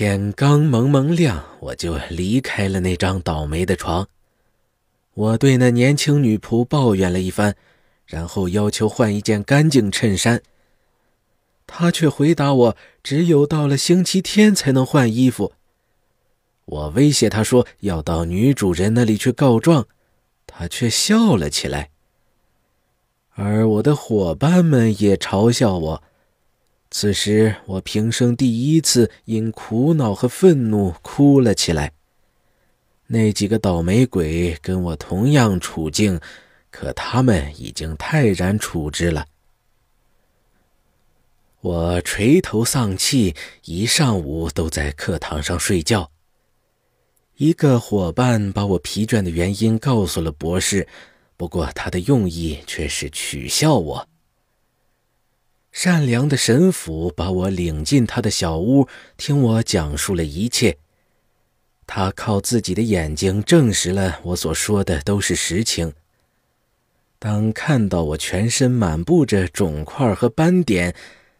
天刚蒙蒙亮，我就离开了那张倒霉的床。我对那年轻女仆抱怨了一番，然后要求换一件干净衬衫。她却回答我：“只有到了星期天才能换衣服。”我威胁她说要到女主人那里去告状，她却笑了起来。而我的伙伴们也嘲笑我。此时，我平生第一次因苦恼和愤怒哭了起来。那几个倒霉鬼跟我同样处境，可他们已经泰然处之了。我垂头丧气，一上午都在课堂上睡觉。一个伙伴把我疲倦的原因告诉了博士，不过他的用意却是取笑我。善良的神父把我领进他的小屋，听我讲述了一切。他靠自己的眼睛证实了我所说的都是实情。当看到我全身满布着肿块和斑点，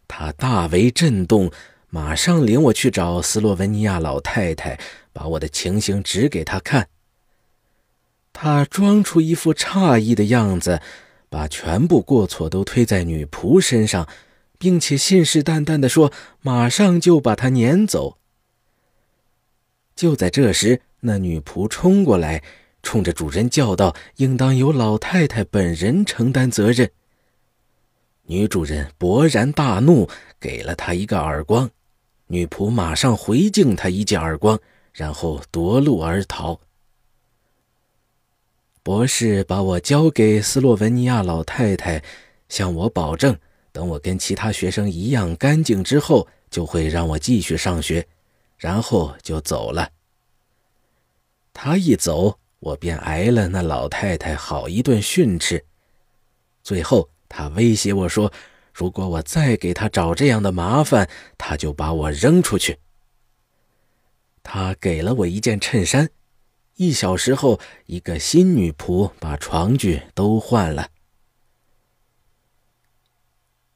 他大为震动，马上领我去找斯洛文尼亚老太太，把我的情形指给他看。他装出一副诧异的样子。把全部过错都推在女仆身上，并且信誓旦旦地说：“马上就把她撵走。”就在这时，那女仆冲过来，冲着主人叫道：“应当由老太太本人承担责任。”女主人勃然大怒，给了她一个耳光。女仆马上回敬他一记耳光，然后夺路而逃。博士把我交给斯洛文尼亚老太太，向我保证，等我跟其他学生一样干净之后，就会让我继续上学，然后就走了。他一走，我便挨了那老太太好一顿训斥，最后他威胁我说，如果我再给他找这样的麻烦，他就把我扔出去。他给了我一件衬衫。一小时后，一个新女仆把床具都换了。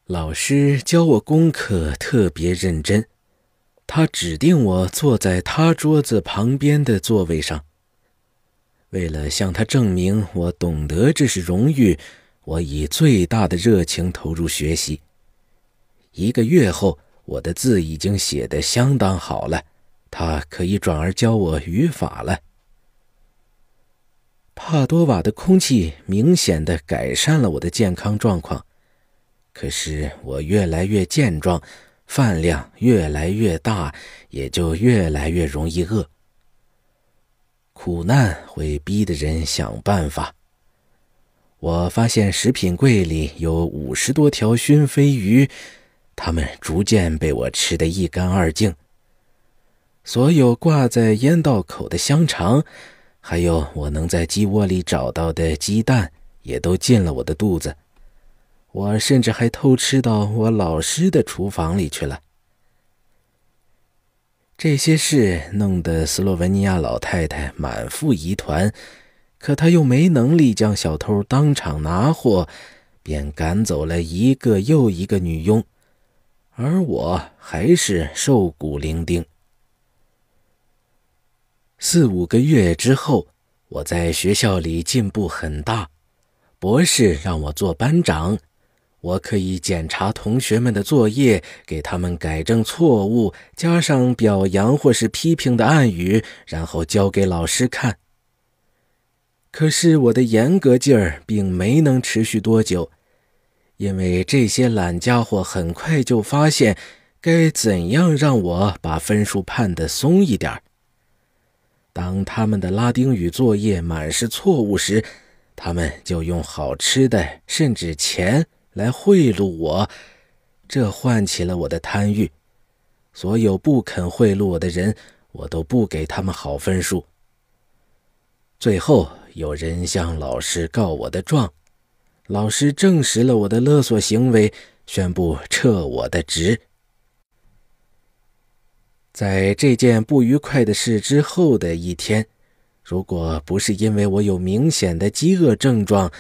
老师教我功课特别认真，他指定我坐在他桌子旁边的座位上。为了向他证明我懂得这是荣誉，我以最大的热情投入学习。一个月后，我的字已经写得相当好了，他可以转而教我语法了。帕多瓦的空气明显的改善了我的健康状况，可是我越来越健壮，饭量越来越大，也就越来越容易饿。苦难会逼得人想办法。我发现食品柜里有五十多条熏飞鱼，它们逐渐被我吃得一干二净。所有挂在烟道口的香肠。还有，我能在鸡窝里找到的鸡蛋，也都进了我的肚子。我甚至还偷吃到我老师的厨房里去了。这些事弄得斯洛文尼亚老太太满腹疑团，可她又没能力将小偷当场拿获，便赶走了一个又一个女佣，而我还是瘦骨伶仃。四五个月之后，我在学校里进步很大。博士让我做班长，我可以检查同学们的作业，给他们改正错误，加上表扬或是批评的暗语，然后交给老师看。可是我的严格劲儿并没能持续多久，因为这些懒家伙很快就发现该怎样让我把分数判得松一点。当他们的拉丁语作业满是错误时，他们就用好吃的，甚至钱来贿赂我，这唤起了我的贪欲。所有不肯贿赂我的人，我都不给他们好分数。最后，有人向老师告我的状，老师证实了我的勒索行为，宣布撤我的职。在这件不愉快的事之后的一天，如果不是因为我有明显的饥饿症状，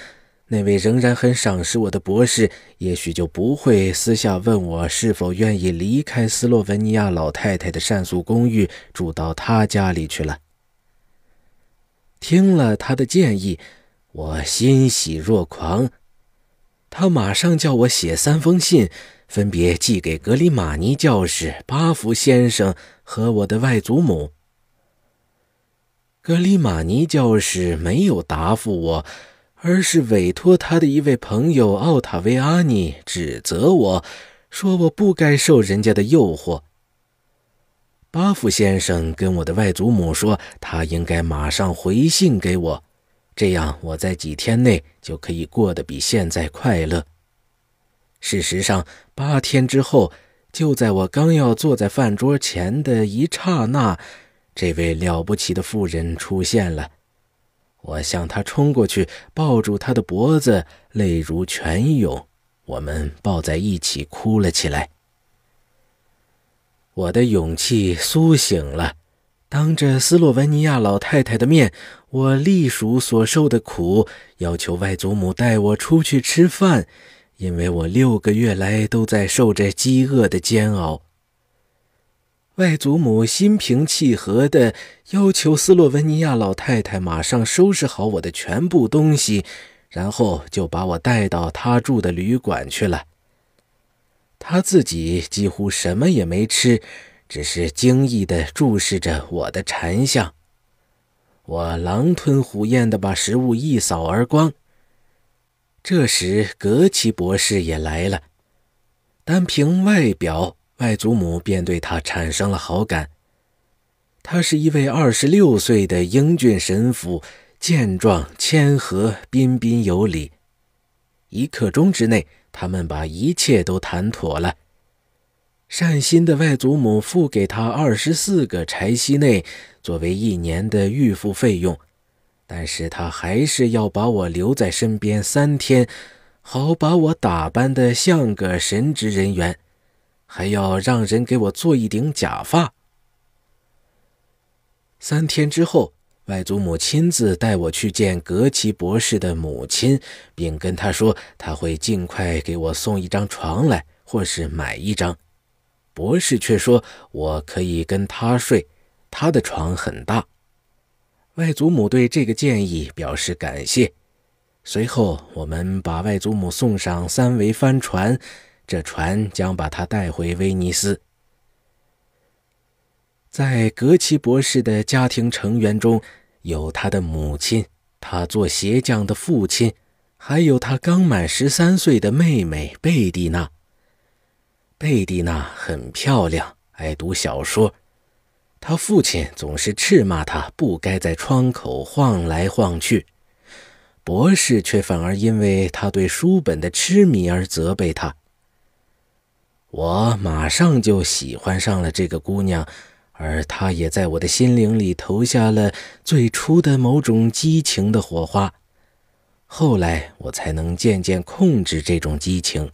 那位仍然很赏识我的博士，也许就不会私下问我是否愿意离开斯洛文尼亚老太太的上宿公寓，住到他家里去了。听了他的建议，我欣喜若狂。他马上叫我写三封信，分别寄给格里马尼教士、巴福先生和我的外祖母。格里马尼教士没有答复我，而是委托他的一位朋友奥塔维阿尼指责我，说我不该受人家的诱惑。巴福先生跟我的外祖母说，他应该马上回信给我。这样，我在几天内就可以过得比现在快乐。事实上，八天之后，就在我刚要坐在饭桌前的一刹那，这位了不起的妇人出现了。我向她冲过去，抱住她的脖子，泪如泉涌。我们抱在一起哭了起来。我的勇气苏醒了。当着斯洛文尼亚老太太的面，我隶属所受的苦，要求外祖母带我出去吃饭，因为我六个月来都在受着饥饿的煎熬。外祖母心平气和地要求斯洛文尼亚老太太马上收拾好我的全部东西，然后就把我带到她住的旅馆去了。她自己几乎什么也没吃。只是惊异地注视着我的禅像，我狼吞虎咽地把食物一扫而光。这时，格奇博士也来了。单凭外表，外祖母便对他产生了好感。他是一位二十六岁的英俊神父，健壮、谦和、彬彬有礼。一刻钟之内，他们把一切都谈妥了。善心的外祖母付给他二十四个柴西内作为一年的预付费用，但是他还是要把我留在身边三天，好把我打扮的像个神职人员，还要让人给我做一顶假发。三天之后，外祖母亲自带我去见格奇博士的母亲，并跟他说他会尽快给我送一张床来，或是买一张。博士却说：“我可以跟他睡，他的床很大。”外祖母对这个建议表示感谢。随后，我们把外祖母送上三维帆船，这船将把她带回威尼斯。在格奇博士的家庭成员中有他的母亲，他做鞋匠的父亲，还有他刚满十三岁的妹妹贝蒂娜。贝蒂娜很漂亮，爱读小说。她父亲总是斥骂她不该在窗口晃来晃去，博士却反而因为她对书本的痴迷而责备她。我马上就喜欢上了这个姑娘，而她也在我的心灵里投下了最初的某种激情的火花。后来我才能渐渐控制这种激情。